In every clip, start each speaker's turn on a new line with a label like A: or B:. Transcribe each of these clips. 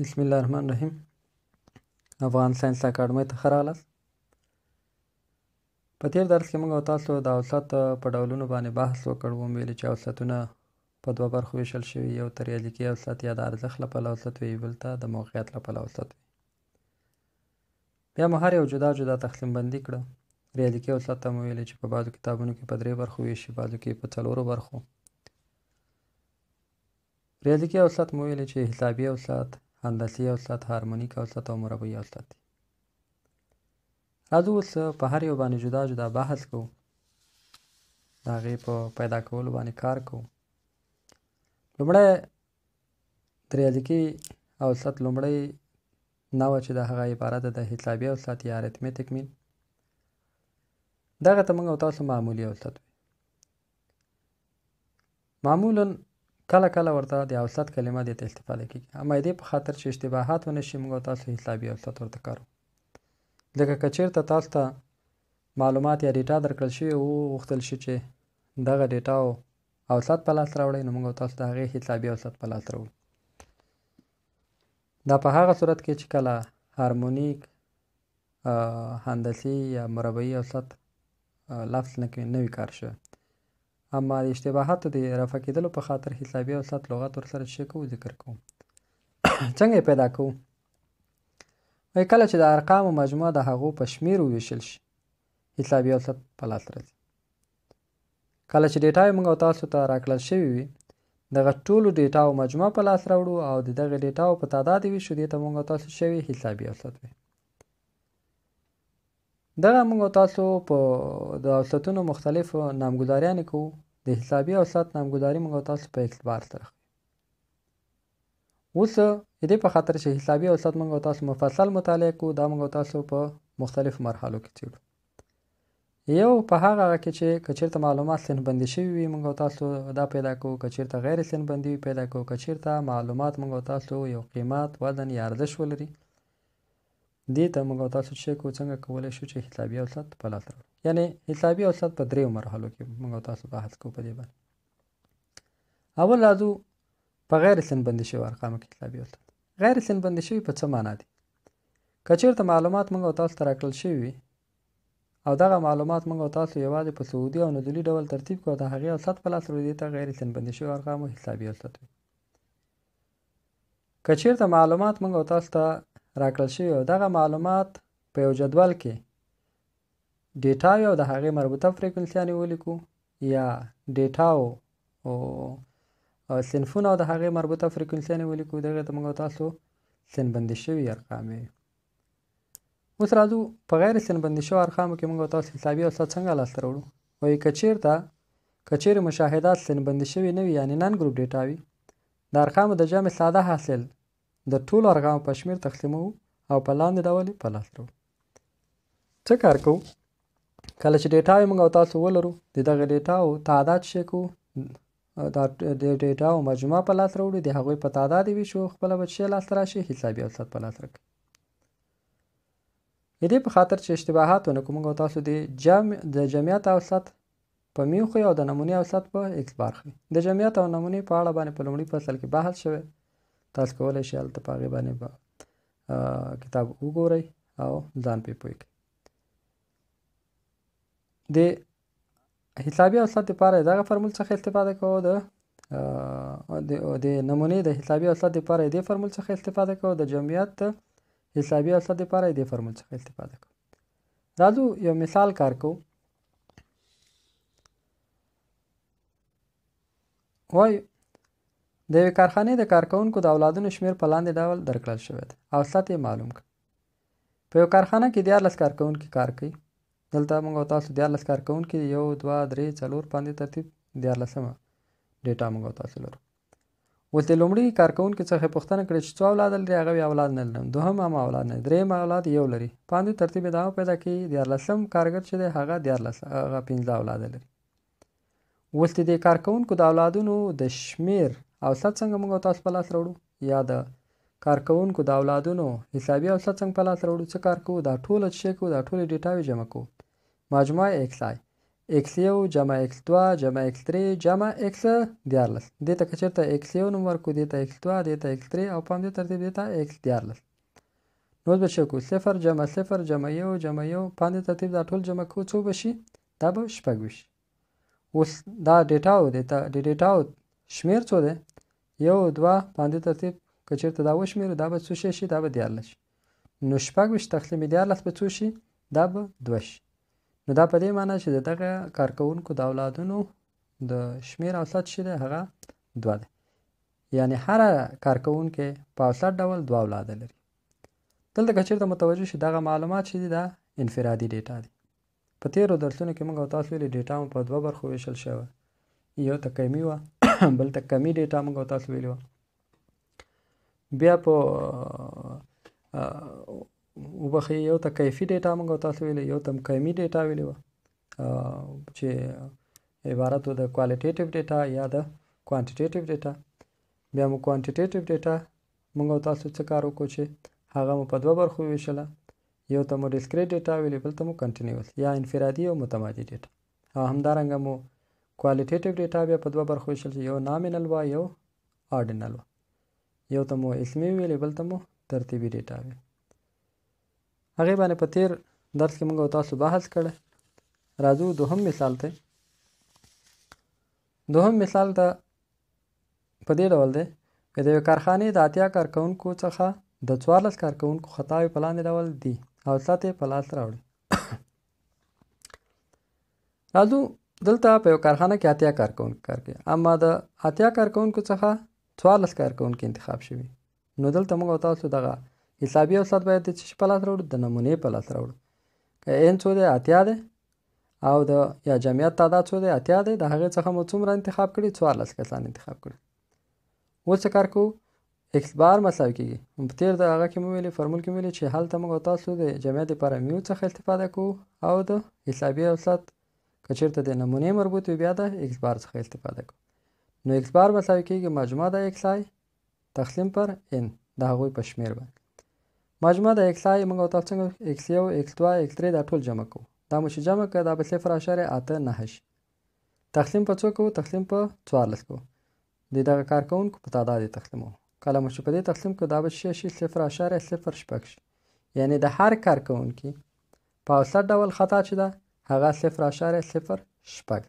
A: بسم الله الرحمن الرحیم افغان ساينس اکاډمۍ ته ښه راغلاست په تېر درس کې موږ تاسو د اوسط په ډولونو باندې بحث وکړ ویلې چې اوسطونه په دوه برخو ویشل شوي یو تریالیکي اوسط یا د ارزښت له پله اوسط وي بل ته د موقعیت له پله اوسط وي بیا مو هر یو جدا جدا تقسیم بندي کړه ریالیکي اوسط ته مو ویلې چې په بعضو کتابونو کې په درې برخو ویشي بعضو کې په څلورو برخو ریاضیکي اوسط مو ویلې چې حسابي اوسط اندلسي او سطح هارمونیک او سطح او مربعي او سطح دي راځو اوس په هر یو باندې جدا جدا بحث کوو د هغې په پیدا کولو باندې کار کوو لومړی تریالیکي او سط لومړی نوه چې د هغه عبارت ده د حسابي او سط یا ارتمیتک مین دغه ته موږ او تاسو معمولي او سط معمولا کله کله ورته د اوسط کلمه د استفاده کیږي اما دې په خاطر چې اشتباهات ونه شي موږ تاسو حسابي اوسط ورته کارو لکه کچیر ته تاسو ته معلومات یا ډیټا درکړل شي او غوښتل شي چې دغه ډیټا او اوسط په لاس راوړئ نو موږ تاسو ته هغې حسابي اوسط په لاس راوړو دا په هغه صورت کې چې کله هارمونیک هندسي یا مربعي اوسط لفظ نه کوي نوي کار شوی اما د اشتباهاتو د رفع کېدلو په خاطر حسابي او سات لغات ورسره څه کوو ذکر کوو څنګه پیدا کوو وایي کله چې د ارقامو مجموعه د هغو په شمیر وویشل شي حسابي او سات په لاس راځي کله چې ډیټا یې موږ او تاسو ته راکړل شوي وي دغه ټولو ډیټاو مجموعه په لاس راوړو او د دغه ډیټاو په تعداد ویشو دې ته موږ تاسو شوي حسابي او سات وایي دغه موږ تاسو په د اوسطونو مختلفو نامګذاریانو کو د حسابي اوسط نامګذاري موږ تاسو په اعتبار سره اوس دې په خاطر چې حسابي اوسط موږ تاسو مفصل مطالعه کو دا موږ تاسو په مختلف مرحلو کې چیرو یو په هغه کې چې کچیرته معلومات سن بندي شوی وي موږ تاسو دا پیدا کو کچیرته غیر سن بندي پیدا کو کچیرته معلومات موږ تاسو یو قیمت وزن یا ارزښت ولري دې ته موږ تاسو چې کو څنګه کولای شو چې حسابي اوسط په لاس راوړو یعنی حسابي اوسط په دریو مرحلو کې موږ تاسو بحث کوو په دې باندې اول راځو په غیر سن بندي شوی ارقامو کې حسابي اوسط غیر سن بندي شوی په څه معنا دي کچیرته معلومات موږ تاسو ته راکړل شوی او دغه معلومات موږ تاسو یوازې په سعودي او نزولي ډول ترتیب کوو د هغې اوسط په لاس راوړو ته غیر سن بندي شوی ارقامو حسابي اوسط وي کچیرته معلومات موږ تاسو ته راکړل شوي او دغه معلومات په یو جدول کې ډیټاوې او د هغې مربوطه فریکونسیانې ولیکو یا ډیټاو او صنفونه او د هغې مربوطه فریکونسیانې ولیکو دغه ته موږ تاسو سنبندي شوي ارقام اوس راځو په غیر سنبندي شوو ارقامو کې موږ تاسو حسابي او څنګه لاسته راوړو وایي که چیرته که چیرې مشاهدات سنبندي شوي نه وي یعنې نن ګروپ ډیټا وي د ارقامو د جمع ساده حاصل د ټولو ارقامو په شمیر تقسیمو او په لاندې ډول په لاس لرو څه کار کوو کله چې ډیټا موږ او تاسو ولرو د دغه ډیټا او تعداد شي کوو دا د ډیټا او مجموعه په لاس راوړو د هغوی په تعداد ویشو خپل بچی لاس راشي حسابي اوسط په لاس راکړو دې په خاطر چې اشتباهات ونه کوم او تاسو د جمع د جمعیت اوسط په میوخه او د نمونې اوسط په ایکس بار خي د جمعیت او نمونې په اړه باندې په لومړي فصل کې بحث شوه تاسو کولی شئ هلته په هغې باندې به با کتاب وګورئ او ځان پې پوه کړئ د حسابي اوسط لپاره دغه فرمول څخه استفاده کوو د د نمونې د حسابي اوسط لپاره د فرمول څخه استفاده کوو د جمعیت د حسابي اوسط لپاره د فرمول څخه استفاده کوو راځو یو مثال کار کوو وایو د یوې کارخانې د کارکونکو د اولادونو شمیر په لاندې ډول درکړل شوی دی او سطح یې معلوم کړ په یو کارخانه کې دیارلس کارکونکي کار کوي دلته موږ او تاسو دیارلس کارکونکي یو دوه درې څلور باندې ترتیب دیارلسمه ډیټا موږ او تاسو لرو اوس د لومړي کارکونکي څخه پوښتنه کړې چې څو اولاد لري هغه اولاد نه لرم دوهم هم اولاد نه دریم اولاد یو لري باندې ترتیب دا پیدا کړي دیارلسم کارګر چې دی هغه دیارلس هغه پنځه اولاد لري اوس د کارکونکو د اولادونو د شمیر او سات څنګه موږ تاسو په لاس راوړو یا د کارکونکو د اولادونو حسابي او سات څنګه په لاس راوړو څه کار کوو دا ټول چې کوو دا ټول ډیټاوی جمع کوو مجموعه ایکس آی ایکس یو جمع ایکس دوه جمع ایکس درې جمع ایکس دیارلس دې ته که چېرته ایکس یو نوم ورکړو دې ته ایکس دوه دې ته ایکس درې او په همدې ترتیب دې ته ایکس دیارلس نو به څه کوو صفر جمع صفر جمع یو جمع یو په همدې ترتیب دا ټول جمع کوو څو به شي دا به شپږ ویشت اوس دا ډیټا و دې ته د ډیټا شمېر څو دی یو دوه باندې ترتیب که چېرته دا وشمېرو دا به څو شی شي دا به دیارلس شي نو شپږ ویشت تخلیم دیارلس به څو شي دا به دوه شي نو دا په دې معنی چې د دغه کارکوونکو د اولادونو د شمیر اوسط چې دی هغه دوه دی یعنی هر کارکوونکی په اوسط ډول دوه اولاد لري دلته که چېرته متوجه شي دغه معلومات چې دي دا انفرادي ډیټا دي په تېرو درسونو کې موږ او تاسو ویلي ډیټا مو په دوه برخو ویشل شوی یو تقیمي وه بلته کمی ډیټا موږ تاسو ویلو بیا په وبخې یو ته کیفي ډیټا موږ تاسو ویلو یو تم کمی ډیټا ویلو چې عبارت د کوالیټیټیو ډیټا یا د کوانټیټیټیو ډیټا بیا مو کوانټیټیټیو ډیټا موږ تاسو څه کار وکړو چې هغه مو په دوه برخو ویشله یو ته مو ډیسکریټ ډیټا ویلې بل ته مو کنټینیوس یا انفرادي او متمادي ډیټا او همدارنګه مو کوالیټیټیو ډیټا بیا په دوه برخو ویشل شي یو نامینل وا یو آرډینل وا یو ته مو اسمي ویلې بل ته مو ترتیبي ډیټا وی هغې باندې په تیر درس کې موږ تاسو بحث کړی راځو دوهم مثال ته دوهم مثال ته په دې ډول دی چې د یو کارخانې د اتیا کارکوونکو څخه د څوارلس کارکوونکو خطاوې په لاندې ډول دي حوصله ته په لاس راوړي راځو دلته په یو کارخانه کې اتیا کارکونکو کار کوي اما د اتیا کارکونکو څخه څوارلس کارکونکي انتخاب شوي نو دلته موږ تاسو دغه حسابي اوسط باید د څه په لاس راوړو د نمونې په لاس راوړو که ان څو دی اتیا دی او د یا جمعیت تعداد څو دی اتیا دی د هغې څخه مو څومره انتخاب کړي څوارلس کسان انتخاب کړي اوس څه کار کوو ایکس بار مساوي کیږي په تیر د هغه کې مو ویلي فارمول کې مو ویلي چې هلته موږ تاسو د جمعیت لپاره میو څخه استفاده کوو او د حسابي اوسط که چیرته د نمونه مربوط وي بیا د ایکس بار څخه استفاده کوو نو ایکس بار مساوي کیږي مجموعه د ایکس آی تقسیم پر ان د هغوی په شمیر باندې مجموعه د ایکس آی موږ تاسو څنګه ایکس یو ایکس دوه ایکس درې دا ټول جمع کوو دا مو چې جمع کړه دا به صفر اشاریه اته نهه شي تقسیم په څو کوو تقسیم په څوارلس کوو د دغه کارکونکو په تعداد یې تقسیموو کله مو چې په دې تقسیم کوو دا به شیه شي صفر اشاریه صفر شپږ شي یعنې د هر کارکونکي په اوسط ډول خطا چې ده هغه صفر اشاریه صفر شپږ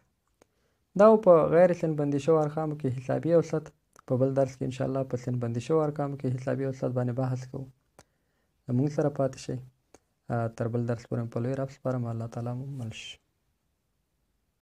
A: دا په غیر سنبندي شوو ارقامو کې حسابي اوسط په بل درس کې انشاءالله په سنبندي شوو ارقامو کې حسابي اوسط باندې بحث کوو موږ سره پاتې شئ تر بل درس پورې په لوی رب سپارم الله تعالی مو مل شي